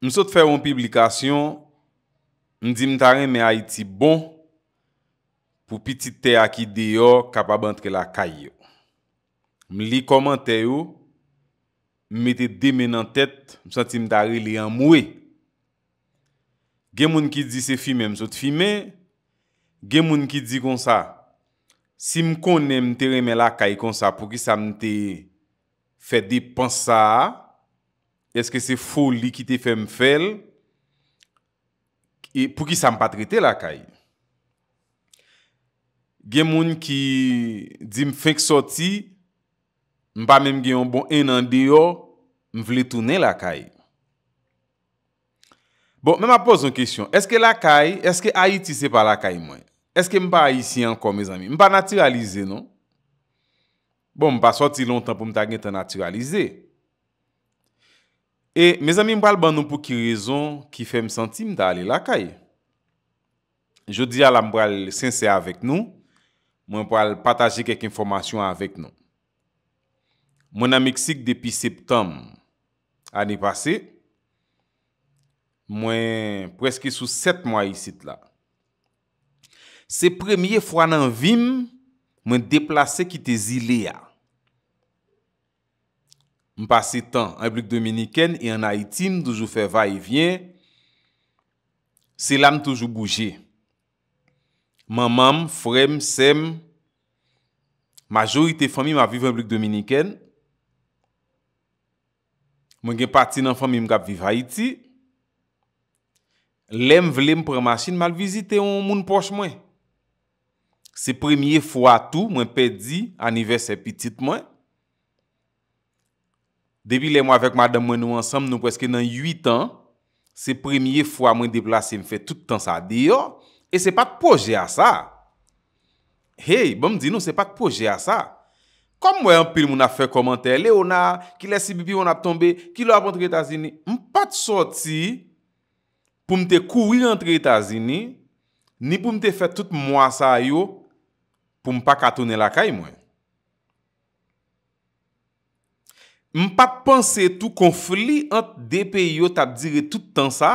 M sot fè yon publikasyon, m di m ta reme ha iti bon pou piti te akide yo kapabantke la kay yo. M li komante yo, m mette deme nan tet, m sot ti m ta rele yon mwe. Gen moun ki di se fime m sot fime, gen moun ki di konsa, si m konen m te reme la kay konsa pou ki sa m te fè de pansa a, Eske se fow li ki te fe m fel e pou ki sa m pa trete lakay? Gen moun ki di m fek soti, m pa menm gen yon bon enan deyo, m vle toune lakay. Bon, men ma pose yon kesyon, eske lakay, eske ayi ti se pa lakay mwen? Eske m pa ayi si an kon me zami? M pa naturalize non? Bon, m pa soti lontan pou m ta gen te naturalize. E, me zami mbal ban nou pou ki rezon ki fe m sentim da ale lakay. Je di ala mbal sense avek nou, mwen mbal pataje kek informasyon avek nou. Mwen a Meksik depi septem anipase, mwen preske sou set mwa yisit la. Se premye fwa nan vim, mwen deplase ki te zile ya. M'passe tan, an blik dominiken e an haitim, doujou fè va e vyen, se lan toujou gouje. Man mam, frem, sem, majorite fomi m'aviv an blik dominiken, mwen gen pati nan fomi m'gap viv haitim, lem vlem prema chine malvizite, mwen moun poch mwen. Se premye fwa tou, mwen pedi, aniversè pitit mwen, Depi le mwa vek madan mwen nou ansam nou preske nan 8 an, se premye fwa mwen deplase mwen fe toutan sa diyo, e se pat proje a sa. Hey, bon mdi nou se pat proje a sa. Kom mwen anpil mwen a fe komante, le ona, ki lesi bibi mwen a tombe, ki lo ap entre Etasini. Mwen pat soti pou mte koui entre Etasini, ni pou mte fe tout mwa sa yo pou mpa katounen la kay mwen. M pa te panse tou konfli ant de pe yo tab dire toutan sa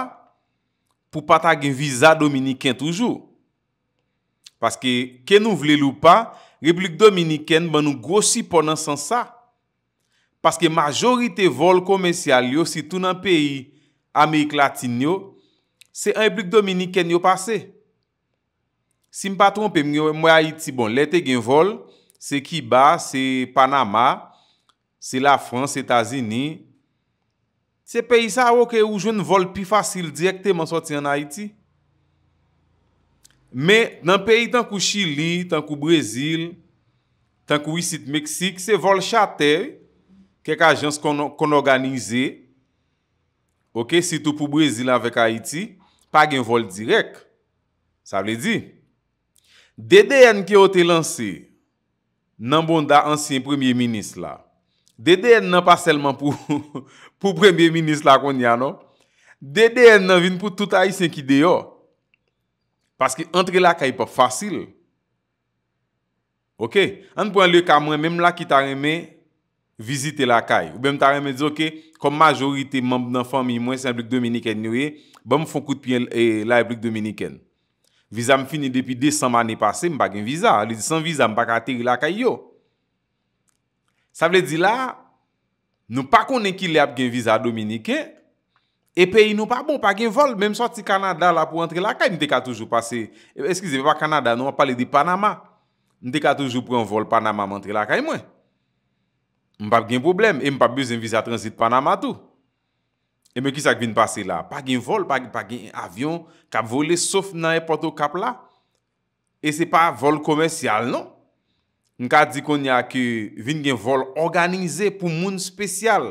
pou pa ta gen viza dominiken toujou. Paske ken nou vle lou pa, replik dominiken ban nou gwo si ponan san sa. Paske majorite vol komensyal yo si tou nan peyi Amerik latin yo, se an replik dominiken yo pase. Si m pa trompe, mwen ayit si bon lete gen vol, se Kiba, se Panama, se la Frans, Etazini, se peyi sa woke ou jwen vol pi fasil direkte man soti an Haiti. Me nan peyi tankou Chili, tankou Brezil, tankou wisit Meksik, se vol chatey, kek ajans kon organize, ok, sitou pou Brezil anvek Haiti, pagyen vol direk. Sa wle di. Dede yon ki yo te lansi, nan bonda ansyen premier minis la, DDN nan pa selman pou premier-ministre la kon nyan, no? DDN nan vin pou touta yi senkide yo. Paske entre la kaye pa fasil. Ok? Anpwen lè kamwen, mèm la ki tarèmè vizite la kaye. Ou bèm tarèmè dzo ke, kom majorite mèmbe nan fami mwen, semblik Dominiken yoye, bèm fokout pi la eblik Dominiken. Vizam fini depi desanmane pase, mbak en vizan. Lè di san vizan, mbak ateri la kaye yo. Sa vle di la, nou pa konen ki le ap gen viza Dominike, e peyi nou pa bon, pa gen vol, men msot si Kanada la pou antre la ka, nou deka toujou pase, eskize, pa Kanada, nou wap pale di Panama, nou deka toujou pou an vol Panama mantre la ka e mwen. Mwen pa gen problem, e mwen pa bizen viza transit Panama tou. E men ki sa kvin pase la? Pa gen vol, pa gen avyon, kap vole sof nan e poto kap la, e se pa vol komersyal, non? Nka di kon ya ki vin gen vol organize pou moun spesyal.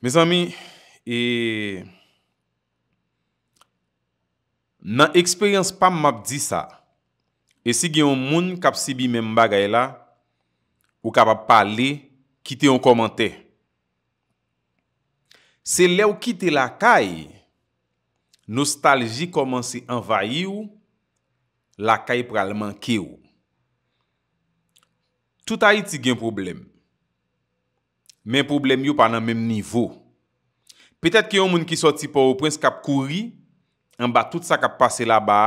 Me zami, e, nan eksperyans pa m map di sa, e si gen moun kap si bi men m bagay la, ou kap ap pale, kite yon komante. Se le ou kite lakay, nostalji koman se envayi ou, lakay pralman ke ou. tout a iti gen problem. Men problem yo pa nan menm nivou. Petet ki yon moun ki soti pa ou prens kap kouri, an ba tout sa kap pase la ba,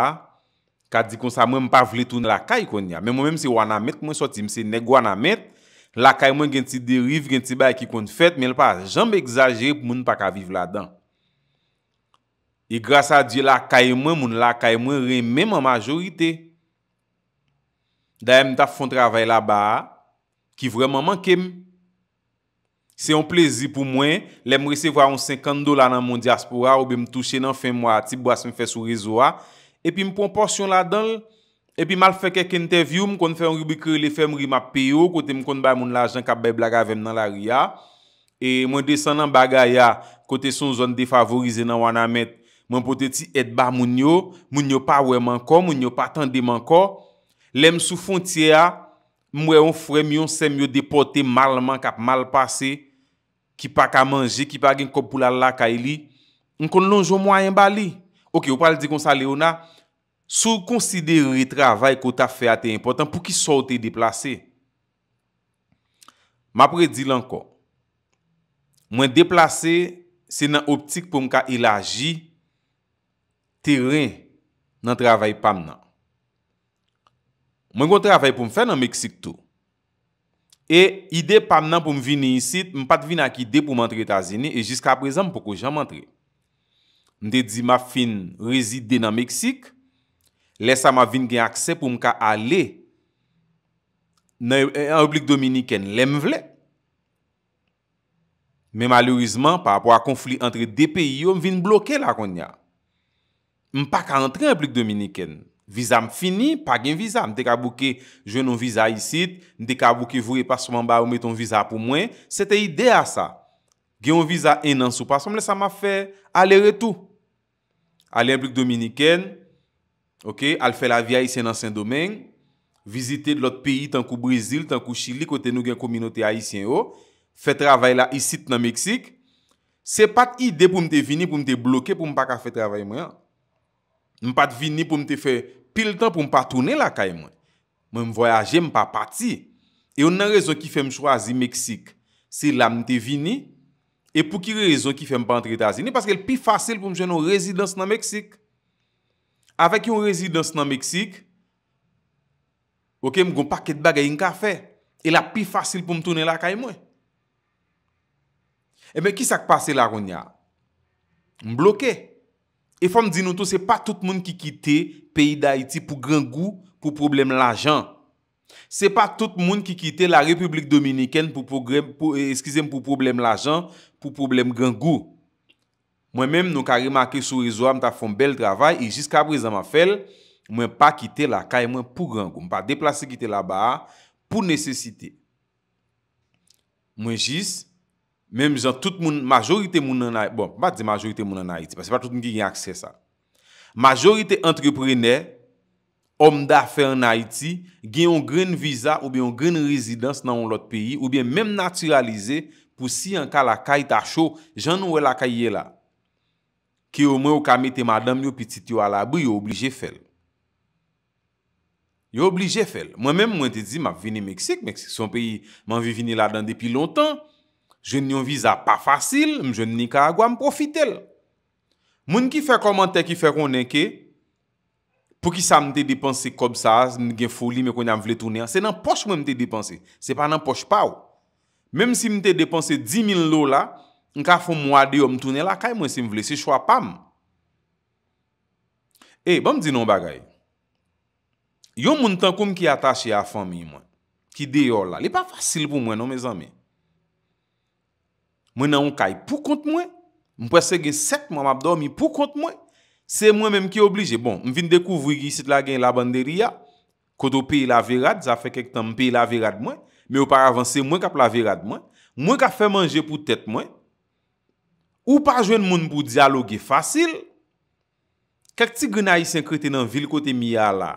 ka di kon sa mwen mpa vle toune la kay kon ya. Men mwen mse wana met mwen soti, mse nek wana met, la kay mwen gen ti deriv, gen ti bay ki kon fet, men mpa janbe exajere moun pa ka vive la dan. E grasa di la kay mwen moun, la kay mwen remen mwen majorite. Da yon mta fon travay la ba a, ki vreman mankem. Se yon plezi pou mwen, lem mwese vwa yon 50 do la nan mwen diaspora ou be m touche nan fe mwa, ti bwa se m fe sou rezo a. E pi m pon porsyon la donl, e pi mal fe kek interview, m konde fe yon rubikre le fe m wim ap peyo, kote m konde bay moun la jan ka bay blaga vem nan la ria. E mwen desen nan baga ya, kote son zon defavorize nan wana met, mwen pote ti et ba moun yo, moun yo pa wè manko, moun yo pa tende manko. Lem sou fon tiye a, Mwè yon frem yon semyo depote malman kap malpase, ki pa ka manje, ki pa gen kop pula lakay e li, mwen kon lonjou mwen a yon bali. Ok, wopal di kon sa le yon na, sou konsidere travay ko ta fe ate impotant pou ki sou te deplase. Ma pre di lanko, mwen deplase se nan optik pou mwen ka ilaji, teren nan travay pa mnen. Mwen kon travay pou mwen fè nan Meksik tou. E ide pa mnen pou mwen vini yisit, mwen pat vini ak ide pou mwen entre Etats-Unis, e jiska prezant mwen poko jan mwen entre. Mwen te di ma fin rezide nan Meksik, lesa mwen vini gen akse pou mwen ka ale nan Republik Dominikèn lèm vle. Mwen malourizman, pa apwa konflik entre de peyi yo, mwen vini bloke la kon nye. Mwen pa ka entre Republik Dominikèn. Vizam fini, pa gen vizam. Nde ka bouke, jwen nou vizam isit. Nde ka bouke, vou repas pou mba ou meton vizam pou mwen. Sete ide a sa. Gen nou vizam enan sou pas. Mwen sa ma fe, ale retou. Ale implik Dominiken. Ok, ale fe la vi a isen nan sen domen. Vizite lot peyi, tankou Brazil, tankou Chile, kote nou gen kominote a isen yo. Fe travay la isit nan Meksik. Se pat ide pou mte vini, pou mte bloke, pou mpa ka fe travay mwen. Mpa te vini pou mte fe... pil tan pou m pa toune la kay mwen. Mwen m voyaje, m pa pati. E yon nan rezon ki fe m chwazi Meksik, se lam te vini, e pou ki rezon ki fe m pa entretazi ni, paske el pi fasil pou m jwene yon rezidans nan Meksik. Avè ki yon rezidans nan Meksik, wò ke m goun paket bagay yon kafe, e la pi fasil pou m toune la kay mwen. E men ki sak pase la roun ya? M bloke. E, E fòm di nou tou, se pa tout moun ki kite peyi d'Haïti pou gran gou pou problem l'ajan. Se pa tout moun ki kite la Republik Dominikèn pou eh, problem l'ajan, pou problem gran gou. Mwen mèm nou ka remakè sou rizwa, mwen ta fòm bel travay, e jisk apre zama fel, mwen pa kite la, kaye mwen pou gran gou. Mwen pa deplase kite la ba, pou nesesite. Mwen jis... Mem jan tout moun, majorite moun an Haiti, bon, bat di majorite moun an Haiti, pa se pa tout moun ki gen akses sa. Majorite entreprenè, om da fe an Haiti, gen yon gren viza ou bien yon gren rezidans nan yon lot peyi, ou bien menm naturalize pou si yon ka la kajita chou, jan nouwe la kajye la, ki yo mwen yo kamete madam yo pitit yo ala, bo yo oblije fel. Yo oblije fel. Mwen menm mwen te di, map vini Meksik, son peyi man vi vini la dan depi lontan, Je nyon viza pa fasil, mwen jen nika a gwa m profite l. Mwen ki fè komante ki fè konen ke, pou ki sa mte depanse kob sa, mwen gen foli mwen konen am vle tounen, se nan poch mwen mte depanse. Se pa nan poch pa ou. Mem si mte depanse 10.000 lola, mwen ka foun mwade yo mtounen la, kay mwen si mvle se chwa pam. E, eh, bon mdi nou bagay. Yo mwen tan koum ki atache a fami yon mwen, ki de yon la, li pa fasil pou mwen nou mwen zanmen. Mwen nan ou kay pou kont mwen. Mwen prese gen set mwen mabdomi pou kont mwen. Se mwen menm ki oblije. Bon, mwen vin dekouvri gisit la gen la banderi ya. Koto peyi la verad, zafek kek tan mwen peyi la verad mwen. Mwen ou par avans se mwen kap la verad mwen. Mwen kap fe manje pou tet mwen. Ou pa jwen moun pou diyaloge fasil. Kek ti gwenayi sen krete nan vil kote miya la.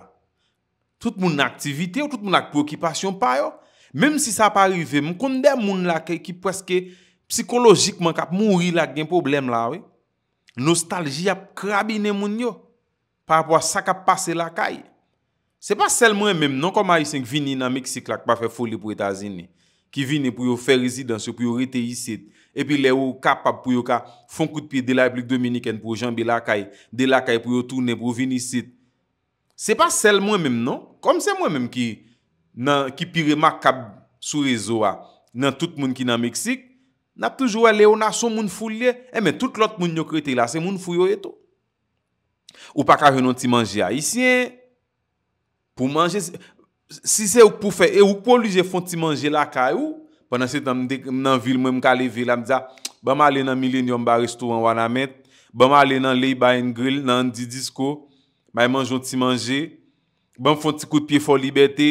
Tout moun aktivite ou tout moun ak prokipasyon pa yo. Mem si sa pa rive mwen konde moun la kek ki preske psikolojikman kap mounri la gen problem la we, nostalji ap krabi ne moun yo, pa apwa sa kap pase lakay. Se pa sel mwen men, non koma yi senk vini nan Meksik la, ak pa fe foli pou etazini, ki vini pou yo ferizi dansyo, pou yo rete yi sit, epi le ou kapap pou yo ka fonkout pi, de la eplik dominiken pou janbi lakay, de lakay pou yo tourne pou vin yi sit. Se pa sel mwen men, non? Kom se mwen men ki pirema kap sou rezo a, nan tout moun ki nan Meksik, Nap toujou wè lè ou nan son moun foul lè. E eh, men, tout lòt moun nyo krite la, se moun fou yo eto. Ou pa kajonon ti manje a isyen. Pou manje, si se ou pou fè, e ou pou lije fon ti manje la kajou. Pou nan se tam dek nan vil mwen mwen ka le vil amdia, ah, ba man alè nan Millenium ba Restoran Wanamet, ba man alè nan Lay by and Grill nan Didisco, may manjon ti manje, ba man fon ti kout piye for Liberté,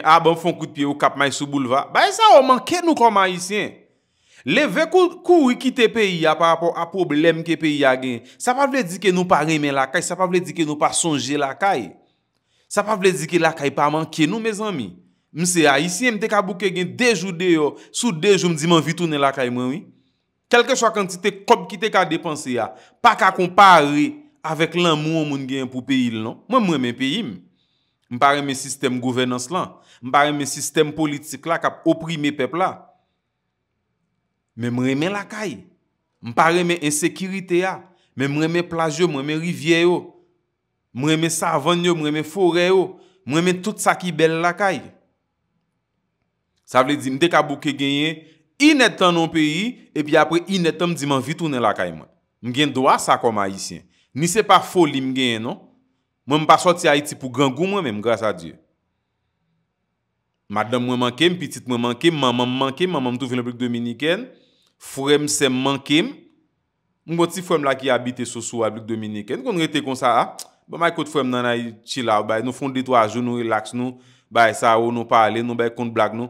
ah, a man fon kout piye ou Kap Maisou Boulevard. Bay e sa ou man kè nou koman isyen. Le ve kou wikite peyi a par rapport a problem ke peyi a gen, sa pa vle di ke nou pa remen lakay, sa pa vle di ke nou pa sonje lakay. Sa pa vle di ke lakay pa manke nou mezan mi. Mse a, isi mte ka bouke gen dej ou deyo, sou dej ou mdi man vitounen lakay mwen mi. Kelke chwa kantite kop ki te ka depanse ya, pa ka kompare avek lan moun moun gen pou peyi l non. Mwen mwen men peyi mi. Mbare men sistem gouvernance lan. Mbare men sistem politik la kap oprimi pepl la. Mwen mwen lakay. Mwen pa mwen ensekirite ya. Mwen mwen plaje yo, mwen mwen rivye yo. Mwen mwen savanyo, mwen mwen fore yo. Mwen mwen tout sa ki bel lakay. Sa vle di m dekabouke genye. Inet anon peyi, e pi apre inet an di m an vitounen lakay mwen. Mwen gen doa sa koma Aisyen. Ni se pa foli m genye non. Mwen m pa soti Aiti pou gangou mwen m, grasa Diyo. Madan mwen manke, m pitit mwen manke, maman manke, maman m tou vile blik Dominiken. Frèm se mankem, mwen bote si frèm la ki abite sou sou abik Dominik, en kon rete kon sa, ah, ba bon, mai kote frèm nanay chila, nou fonde dito a joun, nou relax nou, baye sa ou, nou pale, nou baye kont blak nou.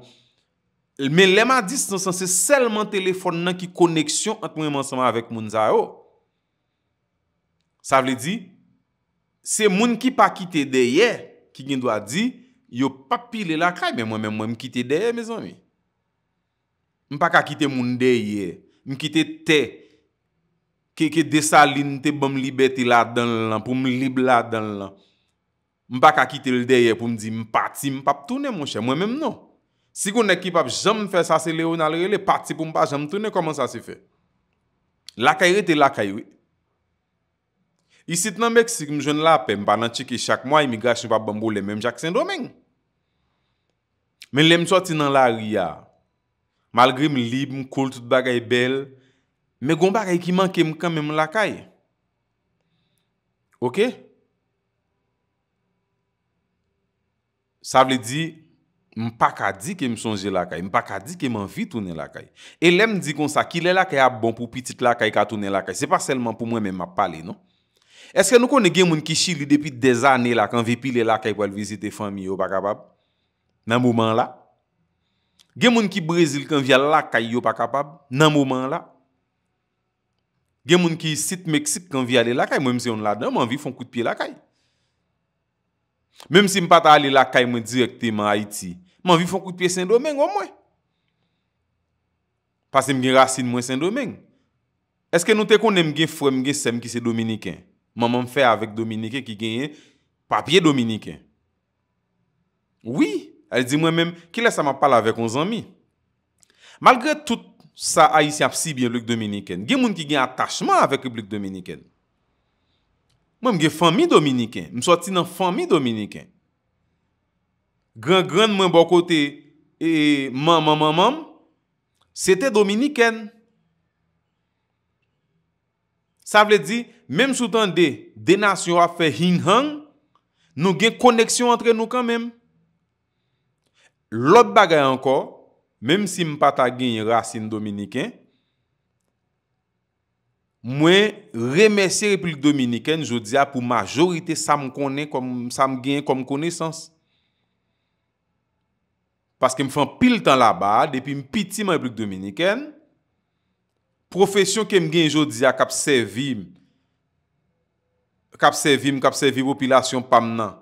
Men lèman dis, nan san se selman telefon nan ki koneksyon at mwen manseman avèk moun za ou. Sa vle di, se moun ki pa kite deye, ki gen do a di, yo papi le la kray, men mwen mwen mwen kite deye mezon mi. Mpaka kite moun deye, mkite te, keke desaline te bom libeti la dan lan, pou mlib la dan lan. Mpaka kite l deye pou mdi mpati, mpap toune mwen chè, mwen menm nou. Si konen ki pap jom fè sa se le ou nan le le, pati pou mpa jom toune, koman sa se fè? Lakay re te lakay we. Isi tan Mbeksik mjoun la pe, mpanan chike chak mway, mi gache mpap bambou le menm chak sen domen. Men lem choti nan la riyar. malgre m lib, m koul tout bagay bel, me gom bagay ki manke m kamen m lakay. Ok? Sa vle di, m pa ka di ke m sonje lakay, m pa ka di ke m anvi toune lakay. E lem di kon sa, ki le lakay ap bon pou pitit lakay ka toune lakay, se pa selman pou mwen men ma pale, non? Eske nou kon ne gen moun kishi li depi de zane la kan vepi le lakay kwa l vizite fanyo, baka bab? Nan mouman la? Gen moun ki Brezil kan vi al lakay yo pa kapab nan mouman la. Gen moun ki sit Meksit kan vi al lakay mwen mse yon ladan mwen vi fon kout pi lakay. Mwen mse m pata al lakay mwen direkte man Haiti mwen vi fon kout pi Saint-Domingue mwen mwen. Pasem gen racine mwen Saint-Domingue. Eske nou te konen gen fwem gen sem ki se Dominiken? Mwen mwen fe avèk Dominiken ki genye papye Dominiken. Ouye. El di mwen men, ki lesa ma pala vek 11 an mi? Malgre tout sa aisyap si biye blik Dominiken, gen moun ki gen atachman vek blik Dominiken. Mwen men gen fami Dominiken, mwen choti nan fami Dominiken. Gran, gran men bon kote, e man, man, man, man, se te Dominiken. Sa vle di, men mwen chotan de, de nasyon a fe hin hang, nou gen koneksyon entre nou kan menm. Lot bagay anko, mèm si m pata gen y racin Dominiken, mwen remesye Republik Dominiken, jodi a pou majorite, sa m gen konè, sa m gen konè sans. Paske m fan pil tan la ba, depi m piti man Republik Dominiken, profesyon ke m gen jodi a, kap sevi, kap sevi, kap sevi popilasyon pam nan,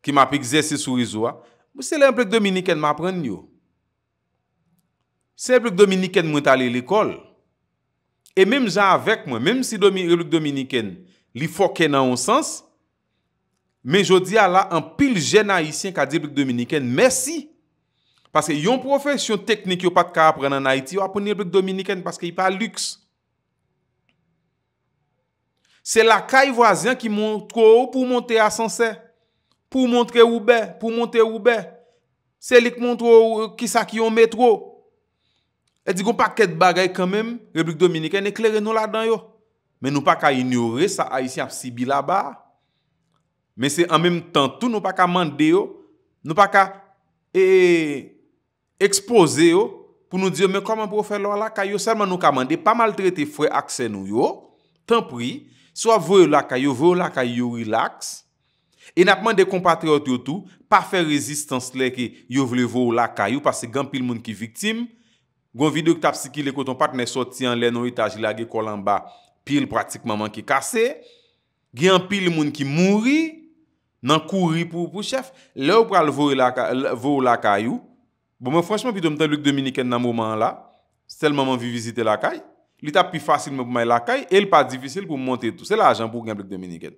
ki m apik zese sou rizwa, Mwen se lè mplek Dominiken m apren nyo. Se mplek Dominiken mwen talè l'ekol. E mèm jan avèk mwen, mèm si mplek Dominiken li fòkè nan an sens, mèm jodi ala an pil jèn Haitien ka di mplek Dominiken, mèm si. Pase yon profesyon teknik yo pat ka apren an Haiti, yo apren mplek Dominiken paske yi pa lüks. Se la kaj vwazyan ki moun tro ou pou moun te asansè. pou montre oube, pou montre oube, selik montre ou, kisa ki yon metro, e digon pa ket bagay kanmem, Republik Dominika ene kleren nou la dan yo, men nou pa ka inyore sa Aisyaf Sibi la ba, men se an menm tan tou nou pa ka mande yo, nou pa ka ekspose yo, pou nou diyo men koman pou ou fe lwa laka yo, selman nou ka mande, pa mal trete fwe akse nou yo, tan pri, so a vwe laka yo, vwe laka yo relax, E napman de kompatriot yo tou, pa fe rezistans le ki yo vle vou lakayou, pase gen pil moun ki viktim, gwen videou ki tap siki le koton pat, ne soti an lè nou itaj la ge kolan ba, pil pratik maman ki kase, gen pil moun ki mouri, nan kouri pou pou chef, le ou pral vou e lakayou, bon mwen franchman pi domten Luke Dominiken nan mouman la, se tel maman vi vizite lakay, li tap pi fasil mwen pou mwen lakay, el pa divisil pou mwante tou, se la ajan pou gen Luke Dominiken.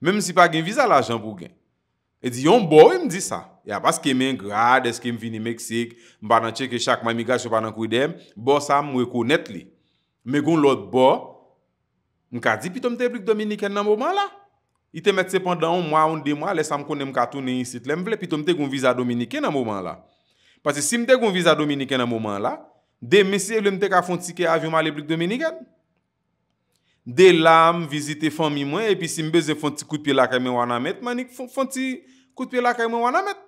Mem si pa gen viza la jan pou gen. E di yon bo, e m di sa. Ya pas kemen grad, es kemen vini Meksik, m badan cheke chak, mami gache, m badan kou idem, bo sa m wekou net li. Me goun lot bo, m ka di, pi to m te blik Dominiken nan mouman la? I te met sepandan 1 mwa, 1-2 mwa, lesa m konen m katounen yi sit lem vle, pi to m te goun viza Dominiken nan mouman la. Pasi si m te goun viza Dominiken nan mouman la, deme se lèm te ka fon tike avyman le blik Dominiken. De lam, vizite fami mwen, epi si mbeze fon ti kout pi lakay mwen wan amet, manik fon ti kout pi lakay mwen wan amet.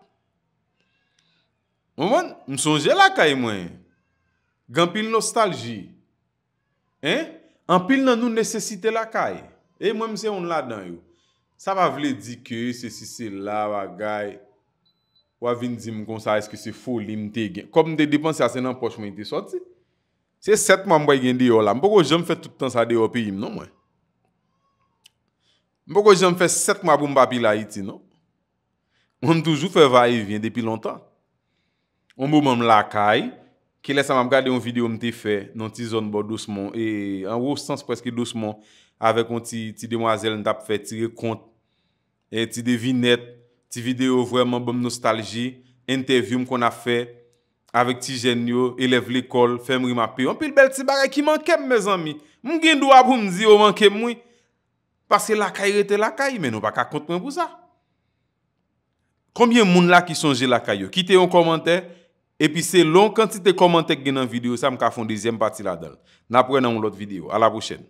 Mwen, msonje lakay mwen. Gan pil nostalji. Hein? An pil nan nou nesesite lakay. E, mwen mse yon ladan yo. Sa va vle di ke, se si se la, wagay. Wavin di mkon sa eske se foli mte gen. Kom mte dipansi ase nan poch mwen te soti. Se set mwa mway gen diyo la, mbogo jom fe toutan sa diyo pi yim, non mwen? Mbogo jom fe set mwa mboum papi la iti, non? Mwen toujou fe va e vyen depi lontan. Mboum mwen mlakay, ki lesa mwen gade yon video mte fe, non ti zon bo dousman, e an wou sens preski dousman, avek yon ti demwazel nta pou fe tire kont, e, ti devinet, ti video vweman mboum nostalji, interview m kon a fe... avec yo élève l'école, fait ma On peut bel petit bagay qui manque, mes amis. M'gen doua a me dire, manke manque, moui. Parce que la caille était la caille, mais nous pas compter pour ça. Combien de la ki qui songe la caille? Quittez un commentaire. Et puis c'est long quantité de commentaires qui dans la vidéo, ça me fait une deuxième partie là-dedans. N'apprenons l'autre vidéo. À la prochaine.